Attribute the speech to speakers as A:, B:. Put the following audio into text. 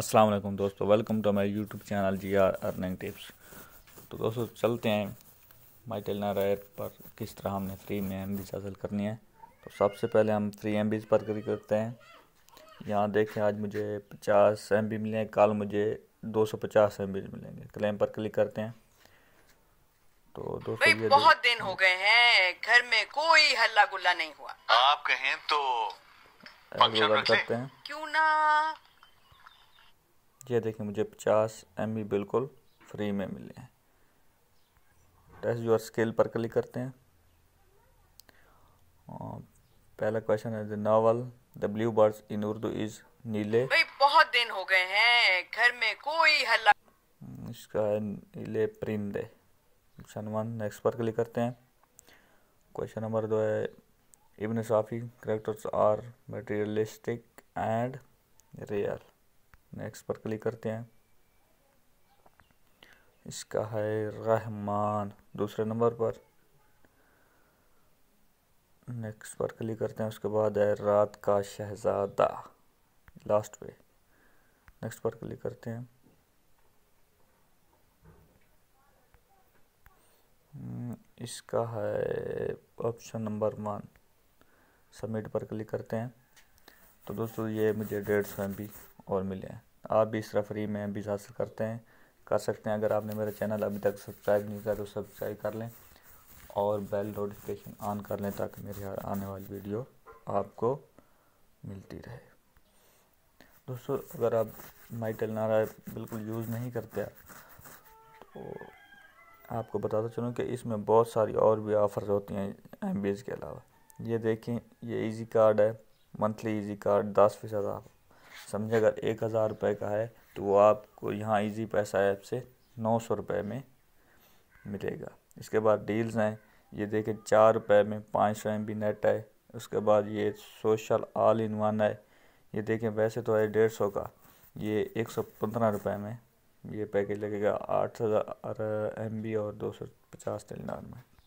A: अस्सलाम वालेकुम दोस्तों welcome to my YouTube channel G R earning tips तो दोस्तों चलते हैं माई टेलनर ऐप पर किस तरह हमने फ्री में एम हासिल करनी है तो सबसे पहले हम फ्री एम पर क्लिक करते हैं यहाँ देखें आज मुझे पचास एम बी मिले कल मुझे दो सौ पचास एम बी मिलेंगे क्लेम पर क्लिक करते हैं तो दोस्तों ये बहुत
B: दिन हो गए हैं घर में कोई हल्ला गुल्ला नहीं हुआ आप कहें तो
A: करते हैं क्यों ना ये देखिए मुझे पचास एम बिल्कुल फ्री में मिले हैं टेस्ट योर स्केल पर क्लिक करते हैं पहला क्वेश्चन है the novel the blue birds in Urdu is नीले भाई
B: बहुत दिन हो गए हैं घर में कोई हल्ला
A: हम्म, इसका है नीले परिंदे ऑप्शन वन नेक्स्ट पर क्लिक करते हैं क्वेश्चन नंबर दो है Ibn Safi characters are materialistic and real next पर क्लिक करते हैं इसका है रहमान दूसरे नंबर पर नेक्स्ट पर क्लिक करते हैं उसके बाद है रात का शहजादा लास्ट पे नेक्स्ट पर क्लिक करते हैं hmm, इसका है ऑप्शन नंबर वन सबमिट पर क्लिक करते हैं तो दोस्तों ये मुझे डेढ़ सौ एम और मिले हैं आप भी इस तरह फ्री में भी हासिल करते हैं कर सकते हैं अगर आपने मेरा चैनल अभी तक सब्सक्राइब नहीं किया तो सब्सक्राइब कर लें और बेल नोटिफिकेशन ऑन कर लें ताकि मेरी हर आने वाली वीडियो आपको मिलती रहे दोस्तों अगर आप माइकल नारा बिल्कुल यूज़ नहीं करते तो आपको बताता चलूँ कि इसमें बहुत सारी और भी ऑफर्स होती हैं एम के अलावा ये देखें ये इजी कार्ड है मंथली इजी कार्ड दस फीसद आप समझे अगर एक हज़ार रुपये का है तो वो आपको यहाँ इजी पैसा ऐप से नौ सौ रुपये में मिलेगा इसके बाद डील्स हैं ये देखें चार रुपये में पाँच सौ एम नेट है उसके बाद ये सोशल ऑल इन वन है ये देखें वैसे तो है डेढ़ सौ का ये एक सौ पंद्रह रुपये में ये पैकेज लगेगा आठ हज़ार एम और दो सौ पचास टेलीनार में